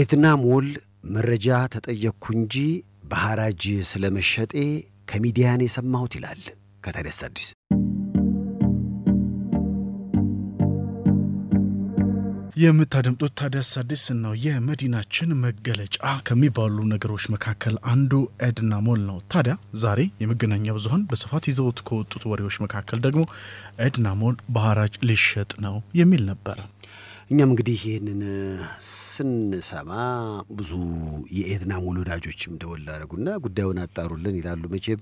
ኤትና ሞል መረጃ ተጠየቅኩ እንጂ በሐራጅ ስለ መሸጤ ከሚዲያን የሰማሁት ይላል ከታዲያስ አዲስ። የምታደምጡት ታዲያስ አዲስ ነው። የመዲናችን መገለጫ ከሚባሉ ነገሮች መካከል አንዱ ኤድና ሞል ነው። ታዲያ ዛሬ የመገናኛ ብዙኃን በስፋት ይዘውት ከወጡት ወሬዎች መካከል ደግሞ ኤድና ሞል በሐራጅ ሊሸጥ ነው የሚል ነበር እኛም እንግዲህ ይህንን ስንሰማ ብዙ የኤድናም ወዳጆችም ደወል አደረጉና ጉዳዩን አጣሩልን ይላሉ። መቼም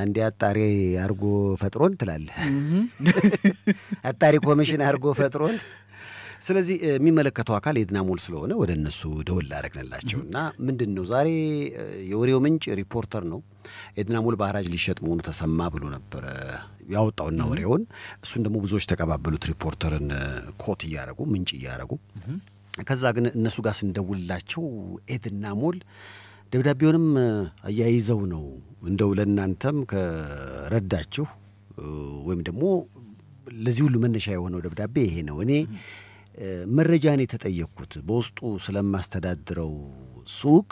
አንዴ አጣሪ አርጎ ፈጥሮን ትላለህ፣ አጣሪ ኮሚሽን አርጎ ፈጥሮን ስለዚህ የሚመለከተው አካል የድናሞል ስለሆነ ወደ እነሱ ደውል ላደረግንላቸው እና ምንድን ነው ዛሬ የወሬው ምንጭ ሪፖርተር ነው ኤድናሞል ባህራጅ ሊሸጥ መሆኑ ተሰማ ብሎ ነበረ ያወጣውና ወሬውን እሱን ደግሞ ብዙዎች ተቀባበሉት። ሪፖርተርን ኮት እያረጉ ምንጭ እያደረጉ ከዛ ግን እነሱ ጋር ስንደውልላቸው ኤድናሞል ደብዳቤውንም አያይዘው ነው እንደው ለእናንተም ከረዳችሁ ወይም ደግሞ ለዚህ ሁሉ መነሻ የሆነው ደብዳቤ ይሄ ነው እኔ መረጃን የተጠየቅኩት በውስጡ ስለማስተዳድረው ሱቅ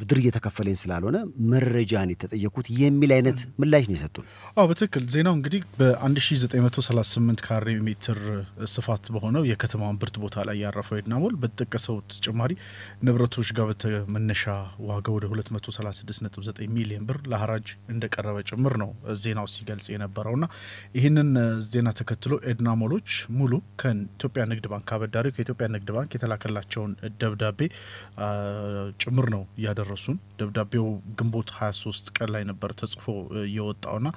ብድር እየተከፈለኝ ስላልሆነ መረጃን የተጠየኩት የሚል አይነት ምላሽ ነው የሰጡን። አዎ በትክክል ዜናው እንግዲህ በ1938 ካሬ ሜትር ስፋት በሆነው የከተማውን ብርት ቦታ ላይ ያረፈው ኤድና ሞል በተጠቀሰው ተጨማሪ ንብረቶች ጋር በተመነሻ ዋጋ ወደ 236.9 ሚሊዮን ብር ለሀራጅ እንደቀረበ ጭምር ነው ዜናው ሲገልጽ ና ይህንን ዜና ተከትሎ ኤድና ሞሎች ሙሉ ከኢትዮጵያ ንግድ ባንክ አበዳሪው ከኢትዮጵያ ንግድ ባንክ የተላከላቸውን ደብዳቤ ጭምር ጭምር ነው እያደረሱን። ደብዳቤው ግንቦት 23 ቀን ላይ ነበር ተጽፎ የወጣውና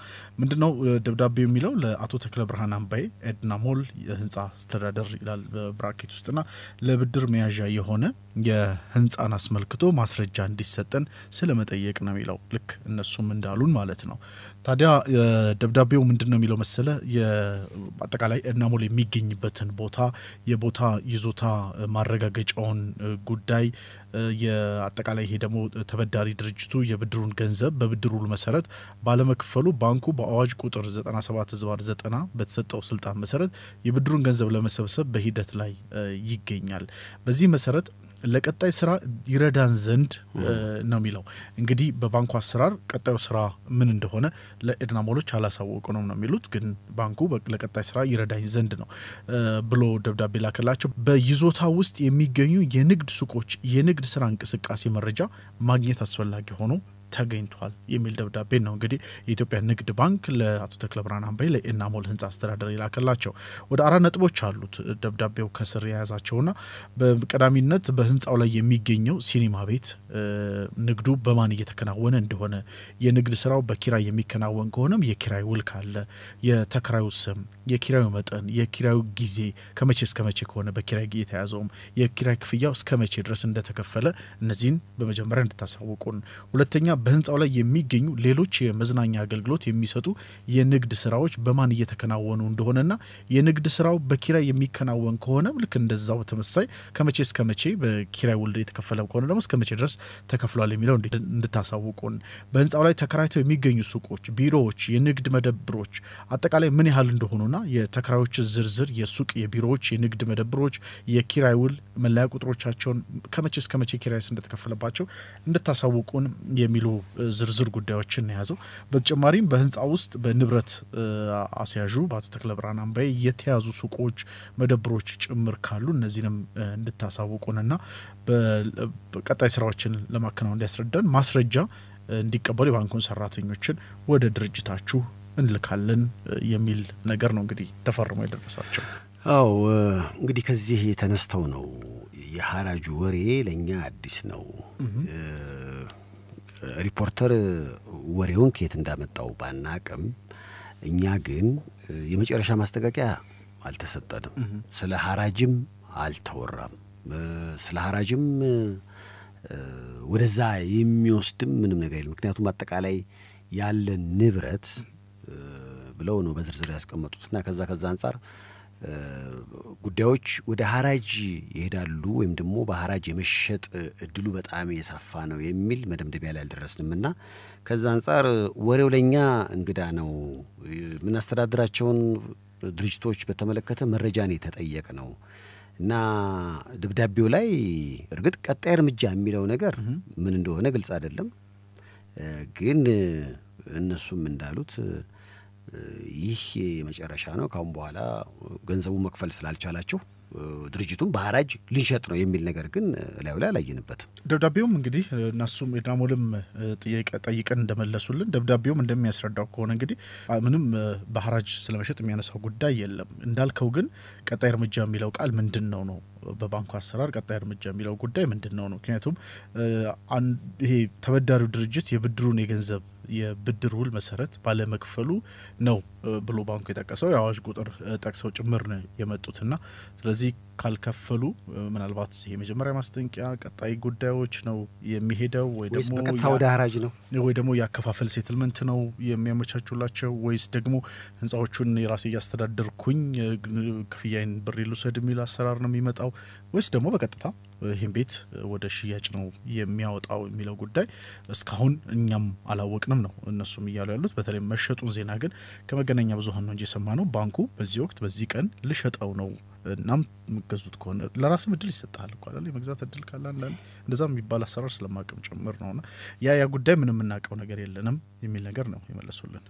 ምንድን ነው ደብዳቤው የሚለው ለአቶ ተክለ ብርሃን አምባዬ ኤድና ሞል የህንፃ አስተዳደር ይላል በብራኬት ውስጥና ለብድር መያዣ የሆነ የህንፃን አስመልክቶ ማስረጃ እንዲሰጠን ስለመጠየቅ ነው የሚለው። ልክ እነሱም እንዳሉን ማለት ነው። ታዲያ ደብዳቤው ምንድን ነው የሚለው መሰለ አጠቃላይ ኤድና ሞል የሚገኝበትን ቦታ የቦታ ይዞታ ማረጋገጫውን ጉዳይ አጠቃላይ ይሄ ደግሞ ተበዳሪ ድርጅቱ የብድሩን ገንዘብ በብድሩ መሰረት ባለመክፈሉ ባንኩ በአዋጅ ቁጥር 97 ዝባር 90 በተሰጠው ስልጣን መሰረት የብድሩን ገንዘብ ለመሰብሰብ በሂደት ላይ ይገኛል። በዚህ መሰረት ለቀጣይ ስራ ይረዳን ዘንድ ነው የሚለው። እንግዲህ በባንኩ አሰራር ቀጣዩ ስራ ምን እንደሆነ ለኤድና ሞሎች ነው ነው የሚሉት። ግን ባንኩ ለቀጣይ ስራ ይረዳኝ ዘንድ ነው ብሎ ደብዳቤ ላከላቸው። በይዞታ ውስጥ የሚገኙ የንግድ ሱቆች የንግድ ስራ እንቅስቃሴ መረጃ ማግኘት አስፈላጊ ሆኖ ተገኝቷል የሚል ደብዳቤ ነው እንግዲህ የኢትዮጵያ ንግድ ባንክ ለአቶ ተክለ ብርሃን አምባዬ ለኤናሞል ህንፃ አስተዳደር የላከላቸው ወደ አራት ነጥቦች አሉት ደብዳቤው ከስር የያዛቸውና በቀዳሚነት በህንፃው ላይ የሚገኘው ሲኒማ ቤት ንግዱ በማን እየተከናወነ እንደሆነ፣ የንግድ ስራው በኪራይ የሚከናወን ከሆነም የኪራይ ውል ካለ፣ የተከራዩ ስም፣ የኪራዩ መጠን፣ የኪራዩ ጊዜ ከመቼ እስከ መቼ ከሆነ በኪራይ የተያዘውም የኪራይ ክፍያው እስከ መቼ ድረስ እንደተከፈለ እነዚህን በመጀመሪያ እንድታሳውቁን፣ ሁለተኛ በህንፃው ላይ የሚገኙ ሌሎች የመዝናኛ አገልግሎት የሚሰጡ የንግድ ስራዎች በማን እየተከናወኑ እንደሆነና የንግድ ስራው በኪራይ የሚከናወን ከሆነ ልክ እንደዛው ተመሳሳይ ከመቼ እስከ መቼ በኪራይ ውል የተከፈለ ከሆነ ደግሞ እስከ መቼ ድረስ ተከፍሏል የሚለው እንድታሳውቁን፣ በህንፃው ላይ ተከራይተው የሚገኙ ሱቆች፣ ቢሮዎች፣ የንግድ መደብሮች አጠቃላይ ምን ያህል እንደሆኑና የተከራዮች ዝርዝር፣ የሱቅ የቢሮዎች፣ የንግድ መደብሮች፣ የኪራይ ውል መለያ ቁጥሮቻቸውን ከመቼ እስከ መቼ ኪራይስ እንደተከፈለባቸው እንድታሳውቁን የሚሉ ዝርዝር ጉዳዮችን የያዘው በተጨማሪም በህንፃ ውስጥ በንብረት አስያዡ በአቶ ተክለ ብርሃን አምባዬ የተያዙ ሱቆች፣ መደብሮች ጭምር ካሉ እነዚህንም እንድታሳውቁንና በቀጣይ ስራዎችን ለማከናወን እንዲያስረዳን ማስረጃ እንዲቀበሉ የባንኩን ሰራተኞችን ወደ ድርጅታችሁ እንልካለን የሚል ነገር ነው እንግዲህ ተፈርሞ የደረሳቸው። አው እንግዲህ ከዚህ የተነስተው ነው የሀራጁ ወሬ ለእኛ አዲስ ነው። ሪፖርተር ወሬውን ከየት እንዳመጣው ባናቅም እኛ ግን የመጨረሻ ማስጠንቀቂያ አልተሰጠንም። ስለ ሀራጅም አልተወራም። ስለ ሀራጅም ወደዛ የሚወስድም ምንም ነገር የለም። ምክንያቱም አጠቃላይ ያለን ንብረት ብለው ነው በዝርዝር ያስቀመጡትና ከዛ ከዛ አንጻር ጉዳዮች ወደ ሀራጅ ይሄዳሉ ወይም ደግሞ በሀራጅ የመሸጥ እድሉ በጣም የሰፋ ነው የሚል መደምደሚያ ላይ አልደረስንም እና ከዛ አንጻር ወሬው ለእኛ እንግዳ ነው። የምናስተዳድራቸውን ድርጅቶች በተመለከተ መረጃን የተጠየቅ ነው እና ደብዳቤው ላይ እርግጥ ቀጣይ እርምጃ የሚለው ነገር ምን እንደሆነ ግልጽ አይደለም። ግን እነሱም እንዳሉት ይህ የመጨረሻ ነው፣ ካሁን በኋላ ገንዘቡ መክፈል ስላልቻላችሁ ድርጅቱን በሀራጅ ልንሸጥ ነው የሚል ነገር ግን ላዩ ላይ አላየንበትም። ደብዳቤውም እንግዲህ እነሱም የዳሞልም ጠይቀን እንደመለሱልን ደብዳቤውም እንደሚያስረዳው ከሆነ እንግዲህ ምንም በሀራጅ ስለመሸጥ የሚያነሳው ጉዳይ የለም። እንዳልከው ግን ቀጣይ እርምጃ የሚለው ቃል ምንድን ነው ነው በባንኩ አሰራር ቀጣይ እርምጃ የሚለው ጉዳይ ምንድን ነው ነው? ምክንያቱም ይሄ ተበዳሪው ድርጅት የብድሩን የገንዘብ የብድር ውል መሰረት ባለመክፈሉ ነው ብሎ ባንኩ የጠቀሰው የአዋጅ ቁጥር ጠቅሰው ጭምር ነው የመጡትና ስለዚህ ካልከፈሉ ምናልባት የመጀመሪያ ማስጠንቂያ ቀጣይ ጉዳዮች ነው የሚሄደው ወይ ደግሞ በቀጥታ ወደ አራጅ ነው ወይ ደግሞ የአከፋፈል ሴትልመንት ነው የሚያመቻቹላቸው ወይስ ደግሞ ህንፃዎቹን የራሴ እያስተዳደርኩኝ ክፍያይን ብር ልውሰድ የሚል አሰራር ነው የሚመጣው ወይስ ደግሞ በቀጥታ ይህን ቤት ወደ ሽያጭ ነው የሚያወጣው የሚለው ጉዳይ እስካሁን እኛም አላወቅንም ነው እነሱም እያሉ ያሉት። በተለይ መሸጡን ዜና ግን ከመገናኛ ብዙሀን ነው እንጂ የሰማ ነው። ባንኩ በዚህ ወቅት በዚህ ቀን ልሸጠው ነው እናም የምገዙት ከሆነ ለራስም እድል ይሰጣል እኮ አይደል? የመግዛት እድል ካለ አንዳንድ እንደዛ የሚባል አሰራር ስለማቅም ጭምር ነውና ያ ያ ጉዳይ ምንም የምናውቀው ነገር የለንም የሚል ነገር ነው የመለሱልን።